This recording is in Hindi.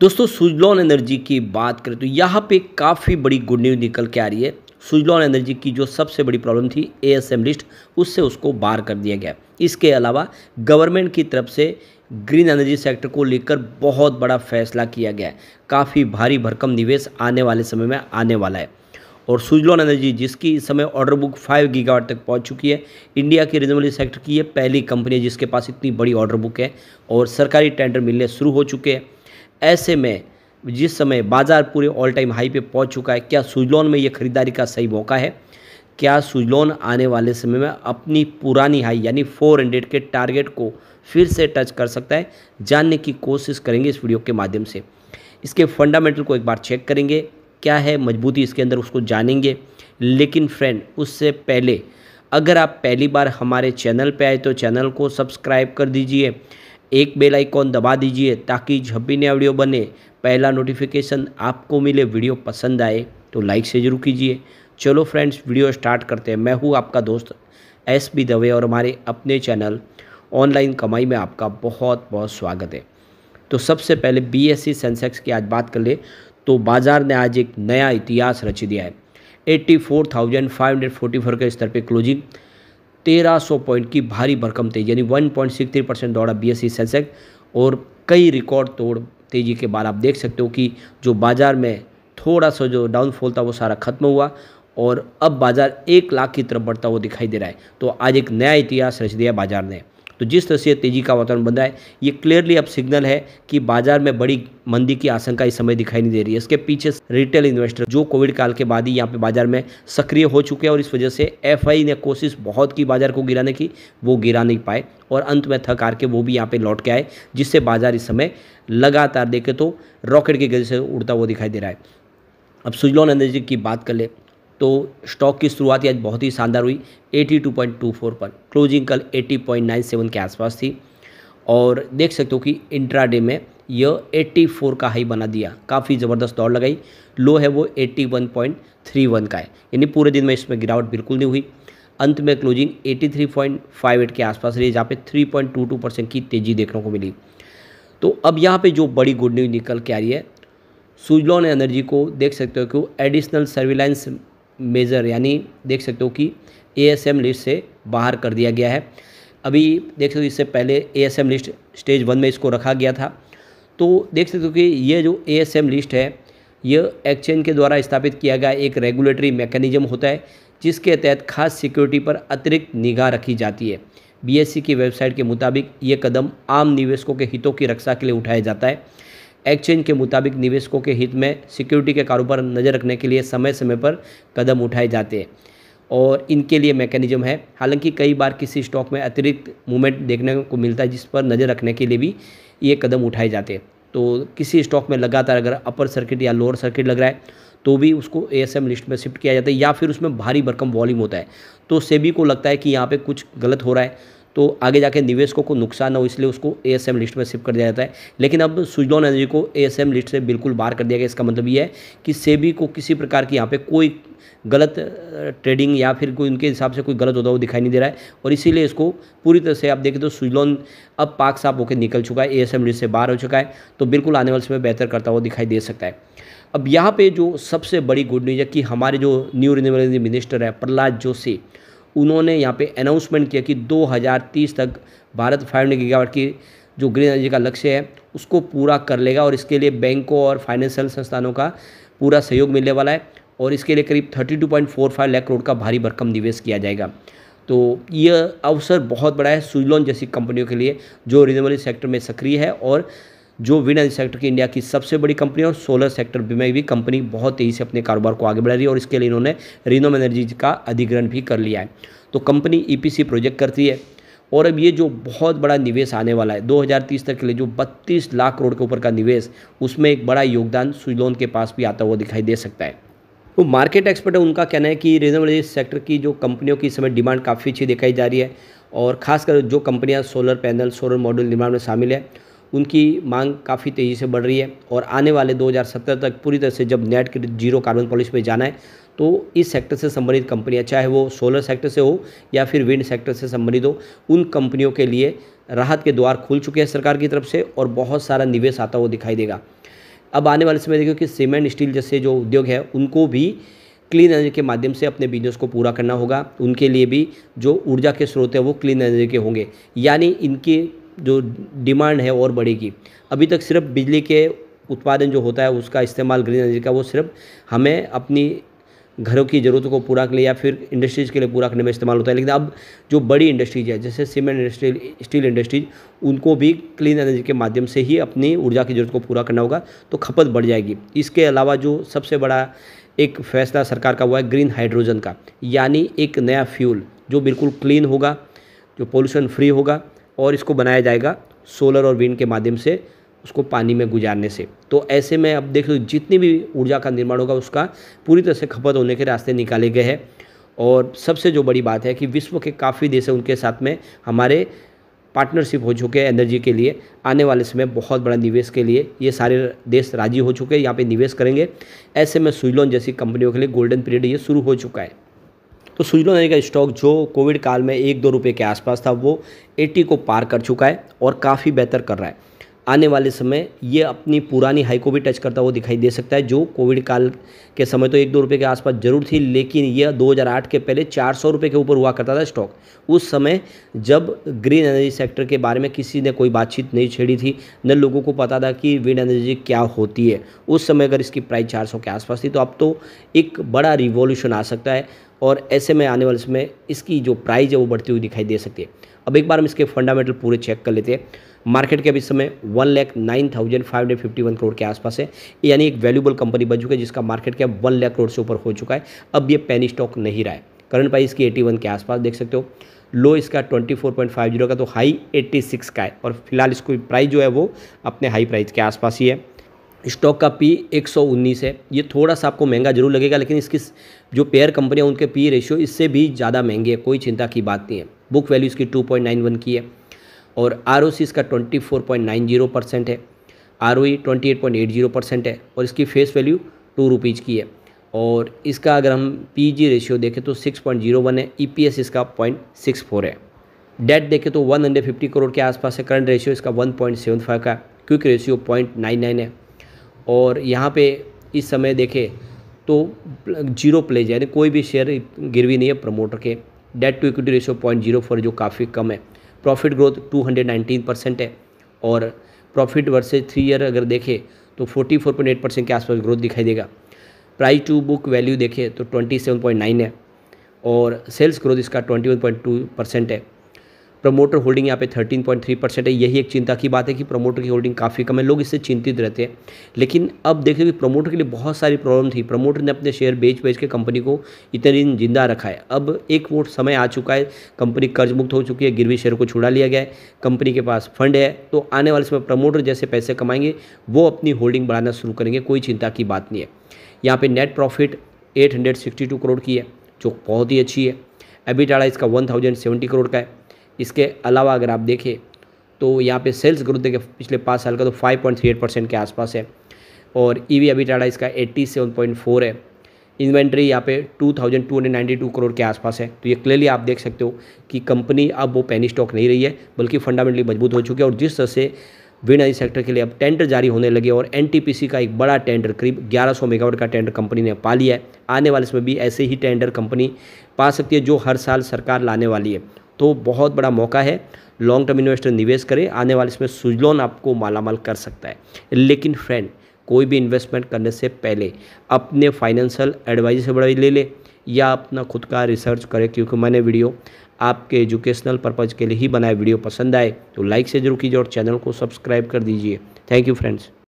दोस्तों सुजलॉन एनर्जी की बात करें तो यहाँ पे काफ़ी बड़ी गुड न्यूज़ निकल के आ रही है सुजलॉन एनर्जी की जो सबसे बड़ी प्रॉब्लम थी ए एम लिस्ट उससे उसको बाहर कर दिया गया इसके अलावा गवर्नमेंट की तरफ से ग्रीन एनर्जी सेक्टर को लेकर बहुत बड़ा फैसला किया गया है काफ़ी भारी भरकम निवेश आने वाले समय में आने वाला है और सुजलॉन एनर्जी जिसकी इस समय ऑर्डर बुक 5 गीगावाट तक पहुंच चुकी है इंडिया की रिजनेबल सेक्टर की ये पहली कंपनी है जिसके पास इतनी बड़ी ऑर्डर बुक है और सरकारी टेंडर मिलने शुरू हो चुके हैं ऐसे में जिस समय बाज़ार पूरे ऑल टाइम हाई पे पहुंच चुका है क्या सुजलोन में ये खरीदारी का सही मौका है क्या सुजलोन आने वाले समय में अपनी पुरानी हाई यानी 400 के टारगेट को फिर से टच कर सकता है जानने की कोशिश करेंगे इस वीडियो के माध्यम से इसके फंडामेंटल को एक बार चेक करेंगे क्या है मजबूती इसके अंदर उसको जानेंगे लेकिन फ्रेंड उससे पहले अगर आप पहली बार हमारे चैनल पर आए तो चैनल को सब्सक्राइब कर दीजिए एक बेल आइकॉन दबा दीजिए ताकि जब भी नया वीडियो बने पहला नोटिफिकेशन आपको मिले वीडियो पसंद आए तो लाइक से ज़रूर कीजिए चलो फ्रेंड्स वीडियो स्टार्ट करते हैं मैं हूँ आपका दोस्त एस बी दवे और हमारे अपने चैनल ऑनलाइन कमाई में आपका बहुत बहुत स्वागत है तो सबसे पहले बी एस सी सेंसेक्स की आज बात कर ले तो बाज़ार ने आज एक नया इतिहास रच दिया है eighty four thousand five hundred forty four के स्तर पर क्लोजिंग 1300 पॉइंट की भारी भरकम तेजी यानी 1.63 परसेंट दौड़ा एस सेंसेक्स और कई रिकॉर्ड तोड़ तेज़ी के बाद आप देख सकते हो कि जो बाज़ार में थोड़ा सा जो डाउनफॉल था वो सारा खत्म हुआ और अब बाज़ार एक लाख की तरफ बढ़ता हुआ दिखाई दे रहा है तो आज एक नया इतिहास रच दिया बाज़ार ने तो जिस तरह से तेज़ी का वातावरण बन रहा है ये क्लियरली अब सिग्नल है कि बाजार में बड़ी मंदी की आशंका इस समय दिखाई नहीं दे रही है इसके पीछे रिटेल इन्वेस्टर जो कोविड काल के बाद ही यहाँ पे बाजार में सक्रिय हो चुके हैं और इस वजह से एफ ने कोशिश बहुत की बाजार को गिराने की वो गिरा नहीं पाए और अंत में थक हार के वो भी यहाँ पे लौट के आए जिससे बाजार इस समय लगातार देखे तो रॉकेट की गति से उड़ता हुआ दिखाई दे रहा है अब सुजलॉन एनर्जी की बात कर ले तो स्टॉक की शुरुआत आज बहुत ही शानदार हुई 82.24 पर क्लोजिंग कल 80.97 के आसपास थी और देख सकते हो कि इंट्राडे में यह 84 का हाई बना दिया काफ़ी ज़बरदस्त दौड़ लगाई लो है वो 81.31 का है यानी पूरे दिन में इसमें गिरावट बिल्कुल नहीं हुई अंत में क्लोजिंग 83.58 के आसपास रही जहाँ पे 3.22 परसेंट की तेज़ी देखने को मिली तो अब यहाँ पे जो बड़ी गुड न्यूज़ निकल के आ रही है सुजलॉन एनर्जी को देख सकते हो कि एडिशनल सर्विलांस मेज़र यानी देख सकते हो कि एएसएम लिस्ट से बाहर कर दिया गया है अभी देख सकते हो इससे पहले एएसएम लिस्ट स्टेज वन में इसको रखा गया था तो देख सकते हो कि ये जो एएसएम लिस्ट है यह एक्सचेंज के द्वारा स्थापित किया गया एक रेगुलेटरी मैकेनिज्म होता है जिसके तहत खास सिक्योरिटी पर अतिरिक्त निगाह रखी जाती है बी e की वेबसाइट के मुताबिक ये कदम आम निवेशकों के हितों की रक्षा के लिए उठाया जाता है एक्सचेंज के मुताबिक निवेशकों के हित में सिक्योरिटी के कारोबार नज़र रखने के लिए समय समय पर कदम उठाए जाते हैं और इनके लिए मैकेनिज्म है हालांकि कई बार किसी स्टॉक में अतिरिक्त मूवमेंट देखने को मिलता है जिस पर नज़र रखने के लिए भी ये कदम उठाए जाते हैं तो किसी स्टॉक में लगातार अगर अपर सर्किट या लोअर सर्किट लग रहा है तो भी उसको ए लिस्ट में शिफ्ट किया जाता है या फिर उसमें भारी भरकम वॉल्यूम होता है तो सेबी को लगता है कि यहाँ पर कुछ गलत हो रहा है तो आगे जाके निवेशकों को नुकसान हो इसलिए उसको ए लिस्ट में शिफ्ट कर दिया जाता है लेकिन अब सुजलॉन एनर्जी को ए लिस्ट से बिल्कुल बाहर कर दिया गया इसका मतलब ये है कि सेबी को किसी प्रकार की यहाँ पर कोई गलत ट्रेडिंग या फिर कोई उनके हिसाब से कोई गलत होता वो दिखाई नहीं दे रहा है और इसीलिए इसको पूरी तरह से आप देखें तो सुजलॉन अब पाक साफ होकर निकल चुका है ए लिस्ट से बाहर हो चुका है तो बिल्कुल आने वाले समय बेहतर करता हुआ दिखाई दे सकता है अब यहाँ पे जो सबसे बड़ी गुड न्यूज़ है कि हमारे जो न्यू एनर्जी मिनिस्टर है प्रहलाद जोशी उन्होंने यहाँ पे अनाउंसमेंट किया कि 2030 तक भारत 500 हंड्रेड की जो ग्रीन एनर्जी का लक्ष्य है उसको पूरा कर लेगा और इसके लिए बैंकों और फाइनेंशियल संस्थानों का पूरा सहयोग मिलने वाला है और इसके लिए करीब 32.45 लाख करोड़ का भारी भरकम निवेश किया जाएगा तो यह अवसर बहुत बड़ा है सुजलॉन जैसी कंपनियों के लिए जो रिजनेबल सेक्टर में सक्रिय है और जो विंड एनर्जी सेक्टर की इंडिया की सबसे बड़ी कंपनी और सोलर सेक्टर में भी कंपनी बहुत तेज़ी से अपने कारोबार को आगे बढ़ा रही है और इसके लिए इन्होंने रिनोम एनर्जी का अधिग्रहण भी कर लिया है तो कंपनी ईपीसी प्रोजेक्ट करती है और अब ये जो बहुत बड़ा निवेश आने वाला है 2030 तक के लिए जो 32 लाख करोड़ के ऊपर का निवेश उसमें एक बड़ा योगदान सुजलोन के पास भी आता हुआ दिखाई दे सकता है वो तो मार्केट एक्सपर्ट है उनका कहना है कि रिजनेबल सेक्टर की जो कंपनियों की समय डिमांड काफ़ी अच्छी दिखाई जा रही है और खासकर जो कंपनियां सोलर पैनल सोलर मॉड्यूल निर्माण में शामिल है उनकी मांग काफ़ी तेज़ी से बढ़ रही है और आने वाले 2017 तक पूरी तरह से जब नेट के जीरो कार्बन पॉलिसी में जाना है तो इस सेक्टर से संबंधित कंपनियां चाहे वो सोलर सेक्टर से हो या फिर विंड सेक्टर से संबंधित हो उन कंपनियों के लिए राहत के द्वार खुल चुके हैं सरकार की तरफ से और बहुत सारा निवेश आता हुआ दिखाई देगा अब आने वाले समय देखिए कि सीमेंट स्टील जैसे जो उद्योग है उनको भी क्लीन एनर्जी के माध्यम से अपने बिजनेस को पूरा करना होगा उनके लिए भी जो ऊर्जा के स्रोत हैं वो क्लीन एनर्जी के होंगे यानी इनके जो डिमांड है और बढ़ेगी अभी तक सिर्फ बिजली के उत्पादन जो होता है उसका इस्तेमाल ग्रीन एनर्जी का वो सिर्फ हमें अपनी घरों की ज़रूरतों को पूरा करने या फिर इंडस्ट्रीज़ के लिए पूरा करने में इस्तेमाल होता है लेकिन अब जो बड़ी इंडस्ट्रीज है जैसे सीमेंट इंडस्ट्री स्टील इंडस्ट्रीज उनको भी क्लीन एनर्जी के माध्यम से ही अपनी ऊर्जा की ज़रूरत को पूरा करना होगा तो खपत बढ़ जाएगी इसके अलावा जो सबसे बड़ा एक फैसला सरकार का हुआ है ग्रीन हाइड्रोजन का यानी एक नया फ्यूल जो बिल्कुल क्लीन होगा जो पॉल्यूशन फ्री होगा और इसको बनाया जाएगा सोलर और विंड के माध्यम से उसको पानी में गुजारने से तो ऐसे में अब देख लो जितनी भी ऊर्जा का निर्माण होगा उसका पूरी तरह से खपत होने के रास्ते निकाले गए हैं और सबसे जो बड़ी बात है कि विश्व के काफ़ी देश हैं उनके साथ में हमारे पार्टनरशिप हो चुके हैं एनर्जी के लिए आने वाले समय बहुत बड़ा निवेश के लिए ये सारे देश राजी हो चुके हैं यहाँ पे निवेश करेंगे ऐसे में सुइलोन जैसी कंपनियों के लिए गोल्डन पीरियड ये शुरू हो चुका है तो सुजलो नदी का स्टॉक जो कोविड काल में एक दो रुपये के आसपास था वो एट्टी को पार कर चुका है और काफ़ी बेहतर कर रहा है आने वाले समय ये अपनी पुरानी हाई को भी टच करता हुआ दिखाई दे सकता है जो कोविड काल के समय तो एक दो रुपये के आसपास जरूर थी लेकिन यह 2008 के पहले चार सौ रुपये के ऊपर हुआ करता था स्टॉक उस समय जब ग्रीन एनर्जी सेक्टर के बारे में किसी ने कोई बातचीत नहीं छेड़ी थी न लोगों को पता था कि विंड एनर्जी क्या होती है उस समय अगर इसकी प्राइस चार के आसपास थी तो अब तो एक बड़ा रिवोल्यूशन आ सकता है और ऐसे में आने वाले समय इसकी जो प्राइस है वो बढ़ती हुई दिखाई दे सकती है अब एक बार हम इसके फंडामेंटल पूरे चेक कर लेते हैं मार्केट के इस समय one lakh nine thousand five hundred fifty one crore के आसपास है यानी एक वैल्यूबल कंपनी बन चुकी है जिसका market cap one lakh crore से ऊपर हो चुका है अब ये पैनी स्टॉक नहीं रहा है करंट प्राइस की एटी वन के आसपास देख सकते हो लो इसका 24.50 का तो हाई 86 का है और फिलहाल इसको प्राइस जो है वो अपने हाई प्राइस के आसपास ही है स्टॉक का पी 119 है ये थोड़ा सा आपको महंगा जरूर लगेगा लेकिन इसकी जो पेयर कंपनियां उनके पी रेशियो इससे भी ज़्यादा महंगे है कोई चिंता की बात नहीं है बुक वैल्यू इसकी 2.91 की है और आर इसका 24.90 परसेंट है आर ओ परसेंट है और इसकी फेस वैल्यू टू रुपीज़ की है और इसका अगर हम पी जी रेशियो देखें तो 6.01 है ई पी एस इसका पॉइंट सिक्स फोर है डेट देखें तो 150 करोड़ के आसपास है करंट रेशियो इसका 1.75 का क्विक रेशियो 0.99 है और यहाँ पे इस समय देखें तो जीरो प्लेज यानी कोई भी शेयर गिरवी नहीं है प्रमोटर के debt to equity ratio point zero four जो काफ़ी कम है profit growth two hundred nineteen percent है और प्रॉफिट वर्सेज थ्री ईयर अगर देखें तो forty four point eight percent के आसपास ग्रोथ दिखाई देगा प्राइस टू बुक वैल्यू देखें तो ट्वेंटी सेवन पॉइंट नाइन है और सेल्स ग्रोथ इसका twenty one point two percent है प्रमोटर होल्डिंग यहाँ पे 13.3 परसेंट है यही एक चिंता की बात है कि प्रमोटर की होल्डिंग काफ़ी कम है लोग इससे चिंतित रहते हैं लेकिन अब देखिए कि प्रमोटर के लिए बहुत सारी प्रॉब्लम थी प्रमोटर ने अपने शेयर बेच बेच के कंपनी को इतने दिन जिंदा रखा है अब एक वो समय आ चुका है कंपनी कर्ज मुक्त हो चुकी है गिरवी शेयर को छुड़ा लिया गया है कंपनी के पास फंड है तो आने वाले समय प्रमोटर जैसे पैसे कमाएंगे वो अपनी होल्डिंग बढ़ाना शुरू करेंगे कोई चिंता की बात नहीं है यहाँ पर नेट प्रॉफिट एट करोड़ की है जो बहुत ही अच्छी है अभी टाड़ा इसका वन करोड़ का है इसके अलावा अगर आप देखें तो यहाँ पे सेल्स ग्रोथ देखें पिछले पाँच साल का तो 5.38 परसेंट के आसपास है और ई e वी अभी टाटा इसका 87.4 है इन्वेंट्री यहाँ पे 2292 करोड़ के आसपास है तो ये क्लियरली आप देख सकते हो कि कंपनी अब वो पैनी स्टॉक नहीं रही है बल्कि फंडामेंटली मजबूत हो चुकी है और जिस तरह से विंड एनर्जी सेक्टर के लिए अब टेंडर जारी होने लगे और एन का एक बड़ा टेंडर करीब 1100 मेगावाट का टेंडर कंपनी ने पा लिया है आने वाले समय भी ऐसे ही टेंडर कंपनी पा सकती है जो हर साल सरकार लाने वाली है तो बहुत बड़ा मौका है लॉन्ग टर्म इन्वेस्टर निवेश करें आने वाले इसमें सुजलोन आपको मालामाल कर सकता है लेकिन फ्रेंड कोई भी इन्वेस्टमेंट करने से पहले अपने फाइनेंशियल एडवाइजर से बड़ा ले लें या अपना खुद का रिसर्च करें क्योंकि मैंने वीडियो आपके एजुकेशनल पर्पज़ के लिए ही बनाया वीडियो पसंद आए तो लाइक से जरूर कीजिए और चैनल को सब्सक्राइब कर दीजिए थैंक यू फ्रेंड्स